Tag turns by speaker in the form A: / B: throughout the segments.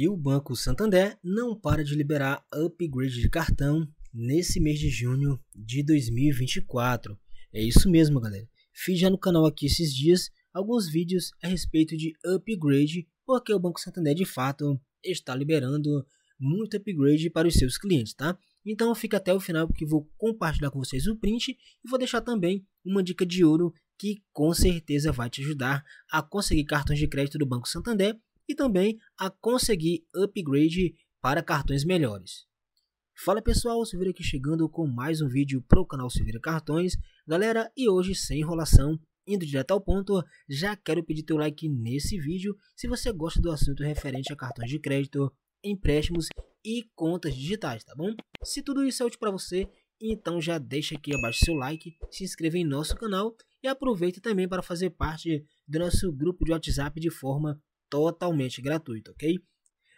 A: E o Banco Santander não para de liberar upgrade de cartão nesse mês de junho de 2024. É isso mesmo, galera. Fiz já no canal aqui esses dias alguns vídeos a respeito de upgrade, porque o Banco Santander de fato está liberando muito upgrade para os seus clientes, tá? Então fica até o final porque vou compartilhar com vocês o print e vou deixar também uma dica de ouro que com certeza vai te ajudar a conseguir cartões de crédito do Banco Santander e também a conseguir upgrade para cartões melhores. Fala pessoal, Silveira aqui chegando com mais um vídeo para o canal Silveira Cartões. Galera, e hoje sem enrolação, indo direto ao ponto, já quero pedir teu like nesse vídeo se você gosta do assunto referente a cartões de crédito, empréstimos e contas digitais, tá bom? Se tudo isso é útil para você, então já deixa aqui abaixo seu like, se inscreva em nosso canal e aproveita também para fazer parte do nosso grupo de WhatsApp de forma totalmente gratuito, ok?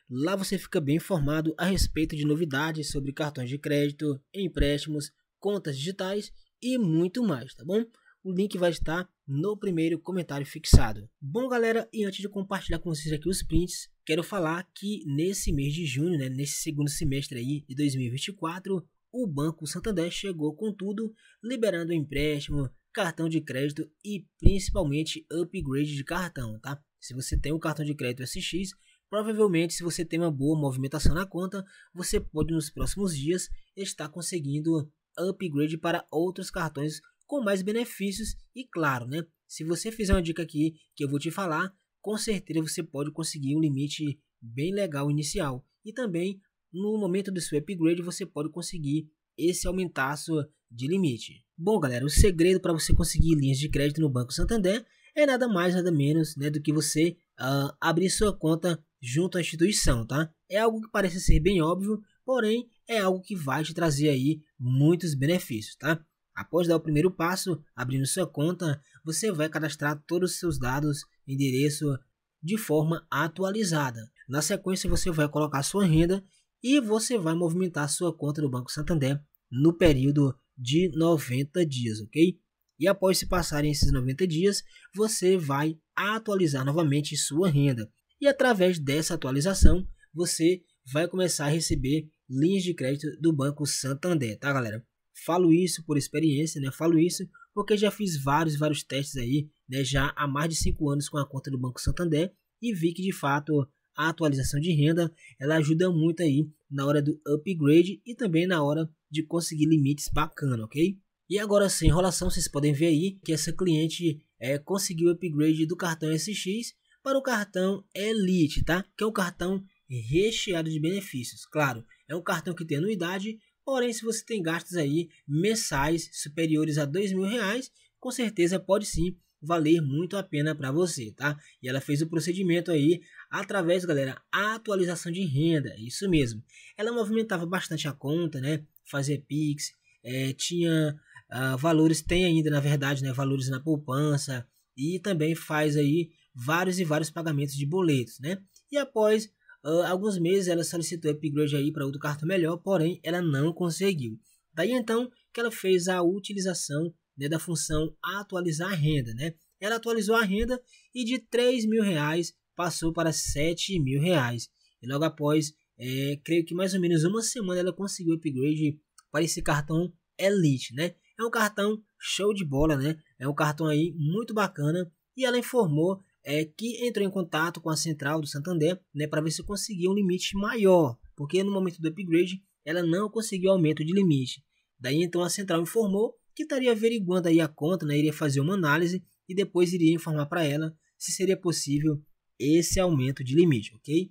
A: Lá você fica bem informado a respeito de novidades sobre cartões de crédito, empréstimos, contas digitais e muito mais, tá bom? O link vai estar no primeiro comentário fixado. Bom, galera, e antes de compartilhar com vocês aqui os prints, quero falar que nesse mês de junho, né, nesse segundo semestre aí de 2024, o Banco Santander chegou com tudo, liberando empréstimo, cartão de crédito e principalmente upgrade de cartão, tá? Se você tem o um cartão de crédito SX, provavelmente se você tem uma boa movimentação na conta, você pode nos próximos dias estar conseguindo upgrade para outros cartões com mais benefícios e claro, né? Se você fizer uma dica aqui que eu vou te falar, com certeza você pode conseguir um limite bem legal inicial e também no momento do seu upgrade você pode conseguir esse aumentaço de limite. Bom, galera, o segredo para você conseguir linhas de crédito no Banco Santander é nada mais, nada menos né, do que você uh, abrir sua conta junto à instituição, tá? É algo que parece ser bem óbvio, porém é algo que vai te trazer aí muitos benefícios, tá? Após dar o primeiro passo, abrindo sua conta, você vai cadastrar todos os seus dados, endereço, de forma atualizada. Na sequência, você vai colocar sua renda e você vai movimentar sua conta do Banco Santander no período de 90 dias, ok? E após se passarem esses 90 dias, você vai atualizar novamente sua renda. E através dessa atualização, você vai começar a receber linhas de crédito do Banco Santander, tá galera? Falo isso por experiência, né? Falo isso porque já fiz vários, vários testes aí, né? Já há mais de 5 anos com a conta do Banco Santander e vi que de fato a atualização de renda ela ajuda muito aí na hora do upgrade e também na hora de conseguir limites bacana, ok? E agora sem enrolação, vocês podem ver aí que essa cliente é, conseguiu o upgrade do cartão SX para o cartão Elite, tá? Que é um cartão recheado de benefícios. Claro, é um cartão que tem anuidade, porém se você tem gastos aí mensais superiores a dois mil reais, com certeza pode sim valer muito a pena para você, tá? E ela fez o procedimento aí através, galera, atualização de renda, isso mesmo. Ela movimentava bastante a conta, né? fazer Pix, é, tinha uh, valores, tem ainda na verdade, né, valores na poupança e também faz aí vários e vários pagamentos de boletos, né? E após uh, alguns meses ela solicitou upgrade aí para outro cartão melhor, porém ela não conseguiu. Daí então que ela fez a utilização né, da função atualizar a renda, né? Ela atualizou a renda e de 3 mil reais passou para 7 mil reais. E logo após é, creio que mais ou menos uma semana ela conseguiu upgrade para esse cartão Elite, né? É um cartão show de bola, né? É um cartão aí muito bacana e ela informou é, que entrou em contato com a central do Santander, né, para ver se conseguia um limite maior, porque no momento do upgrade ela não conseguiu aumento de limite. Daí então a central informou que estaria averiguando aí a conta, né, iria fazer uma análise e depois iria informar para ela se seria possível esse aumento de limite, ok?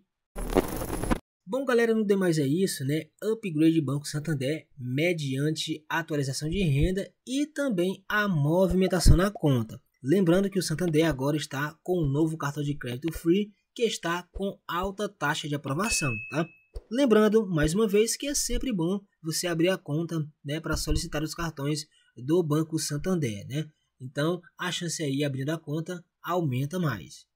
A: Bom, galera, no demais é isso, né? Upgrade Banco Santander mediante atualização de renda e também a movimentação na conta. Lembrando que o Santander agora está com um novo cartão de crédito free que está com alta taxa de aprovação, tá? Lembrando, mais uma vez, que é sempre bom você abrir a conta né, para solicitar os cartões do Banco Santander, né? Então, a chance aí abrindo a conta aumenta mais.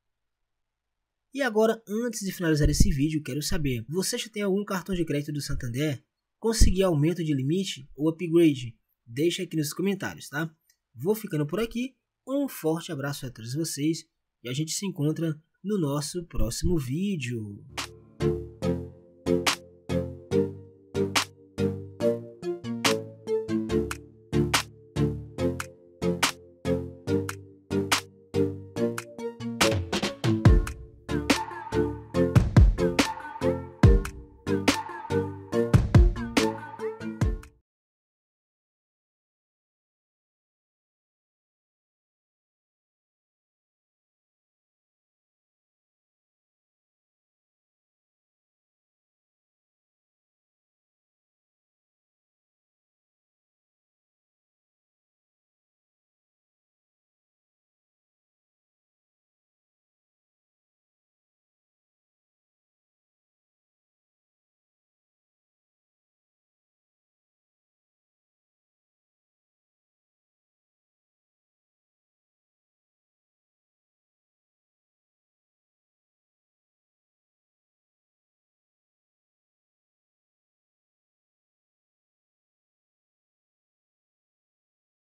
A: E agora, antes de finalizar esse vídeo, quero saber, você já tem algum cartão de crédito do Santander? Consegui aumento de limite ou upgrade? Deixa aqui nos comentários, tá? Vou ficando por aqui, um forte abraço a todos vocês e a gente se encontra no nosso próximo vídeo.